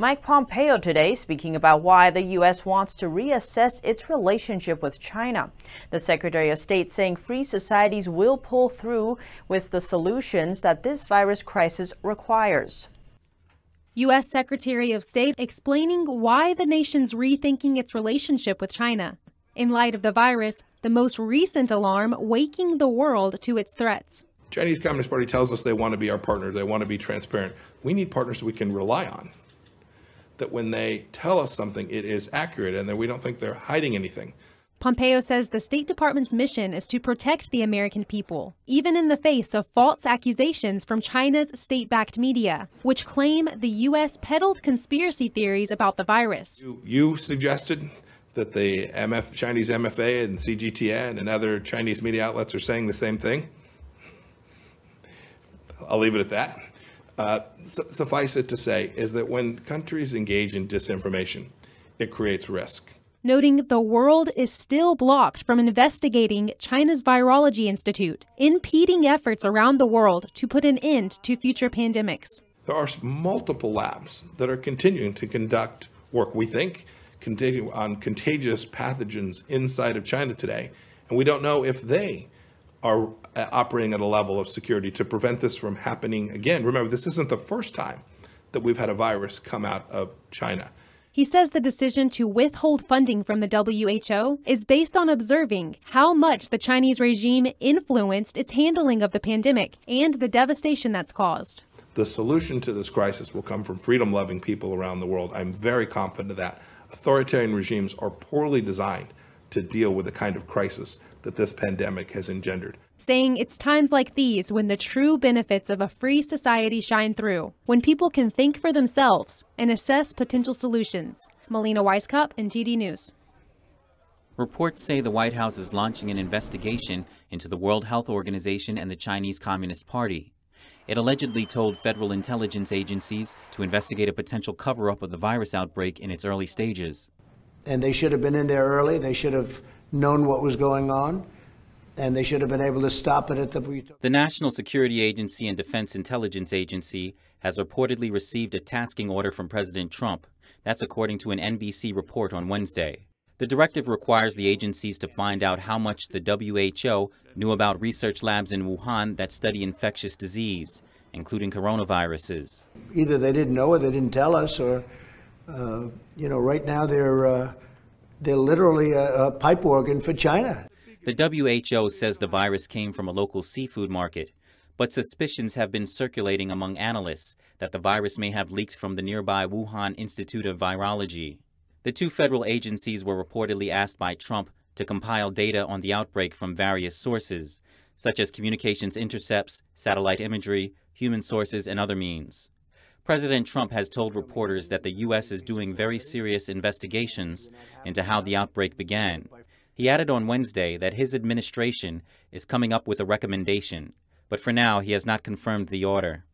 Mike Pompeo today speaking about why the U.S. wants to reassess its relationship with China. The Secretary of State saying free societies will pull through with the solutions that this virus crisis requires. U.S. Secretary of State explaining why the nation's rethinking its relationship with China. In light of the virus, the most recent alarm waking the world to its threats. Chinese Communist Party tells us they want to be our partner, they want to be transparent. We need partners we can rely on that when they tell us something, it is accurate and that we don't think they're hiding anything. Pompeo says the State Department's mission is to protect the American people, even in the face of false accusations from China's state backed media, which claim the U.S. peddled conspiracy theories about the virus. You, you suggested that the MF, Chinese MFA and CGTN and other Chinese media outlets are saying the same thing. I'll leave it at that. Uh, su suffice it to say is that when countries engage in disinformation, it creates risk. Noting the world is still blocked from investigating China's Virology Institute, impeding efforts around the world to put an end to future pandemics. There are multiple labs that are continuing to conduct work, we think, continue on contagious pathogens inside of China today, and we don't know if they are uh, operating at a level of security to prevent this from happening again. Remember, this isn't the first time that we've had a virus come out of China. He says the decision to withhold funding from the WHO is based on observing how much the Chinese regime influenced its handling of the pandemic and the devastation that's caused. The solution to this crisis will come from freedom loving people around the world. I'm very confident of that. Authoritarian regimes are poorly designed to deal with the kind of crisis that this pandemic has engendered. Saying it's times like these when the true benefits of a free society shine through, when people can think for themselves and assess potential solutions. Melina Weiskopf, NTD News. Reports say the White House is launching an investigation into the World Health Organization and the Chinese Communist Party. It allegedly told federal intelligence agencies to investigate a potential cover up of the virus outbreak in its early stages. And they should have been in there early. They should have known what was going on, and they should have been able to stop it at the... The National Security Agency and Defense Intelligence Agency has reportedly received a tasking order from President Trump. That's according to an NBC report on Wednesday. The directive requires the agencies to find out how much the WHO knew about research labs in Wuhan that study infectious disease, including coronaviruses. Either they didn't know or they didn't tell us, or, uh, you know, right now they're... Uh, they're literally a, a pipe organ for China. The WHO says the virus came from a local seafood market, but suspicions have been circulating among analysts that the virus may have leaked from the nearby Wuhan Institute of Virology. The two federal agencies were reportedly asked by Trump to compile data on the outbreak from various sources, such as communications intercepts, satellite imagery, human sources, and other means. President Trump has told reporters that the U.S. is doing very serious investigations into how the outbreak began. He added on Wednesday that his administration is coming up with a recommendation, but for now he has not confirmed the order.